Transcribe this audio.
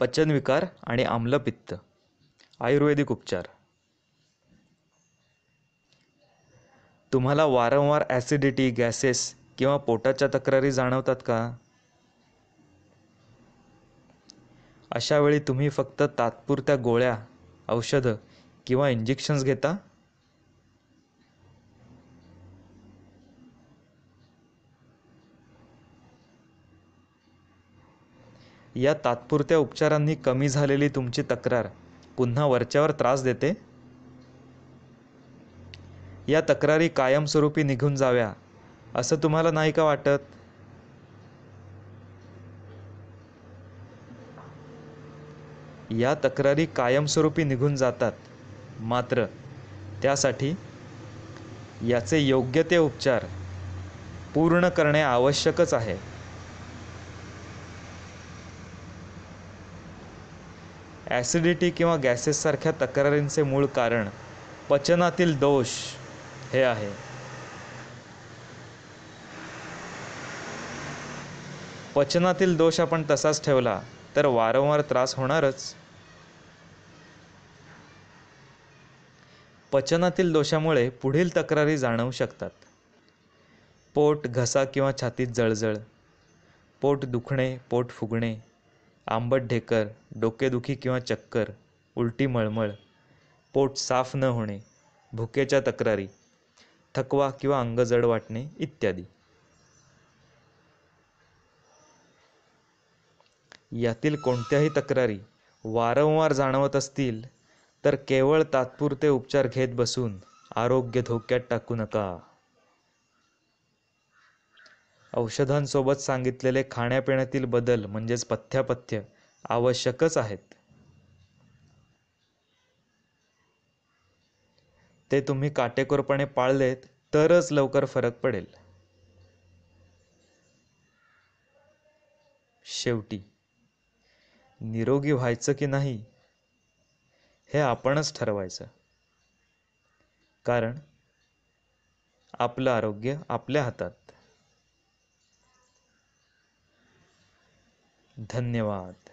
पचनविकार आणि आम्लपित्त आयुर्वेदिक उपचार तुम्हाला वारंवार ॲसिडिटी गॅसेस किंवा पोटाच्या तक्रारी जाणवतात का अशावेळी तुम्ही फक्त तात्पुरत्या गोळ्या औषधं किंवा इंजेक्शन्स घेता या तात्पुरत्या उपचारांनी कमी झालेली तुमची तक्रार पुन्हा वरच्यावर त्रास देते या तक्रारी कायमस्वरूपी निघून जाव्या असं तुम्हाला नाही का वाटत या तक्रारी कायमस्वरूपी निघून जातात मात्र त्यासाठी याचे योग्य ते उपचार पूर्ण करणे आवश्यकच आहे ॲसिडिटी किंवा गॅसेससारख्या तक्रारींचे मूळ कारण पचनातील दोष हे आहे पचनातील दोष आपण तसाच ठेवला तर वारंवार त्रास होणारच पचनातील दोषामुळे पुढील तक्रारी जाणवू शकतात पोट घसा किंवा छातीत जळजळ पोट दुखणे पोट फुगणे आंबट ढेकर डोकेदुखी किंवा चक्कर उलटी मळमळ पोट साफ न होणे भुकेच्या तक्रारी थकवा किंवा अंग जड वाटणे इत्यादी यातील कोणत्याही तक्रारी वारंवार जाणवत असतील तर केवळ तात्पुरते उपचार घेत बसून आरोग्य धोक्यात टाकू नका औषधांसोबत सांगितलेले खाण्यापिण्यातील बदल म्हणजेच पथ्यापथ्य आवश्यकच आहेत ते तुम्ही काटेकोरपणे पाळलेत तरच लवकर फरक पडेल शेवटी निरोगी व्हायचं की नाही हे आपणच ठरवायचं कारण आपलं आरोग्य आपल्या हातात धन्यवाद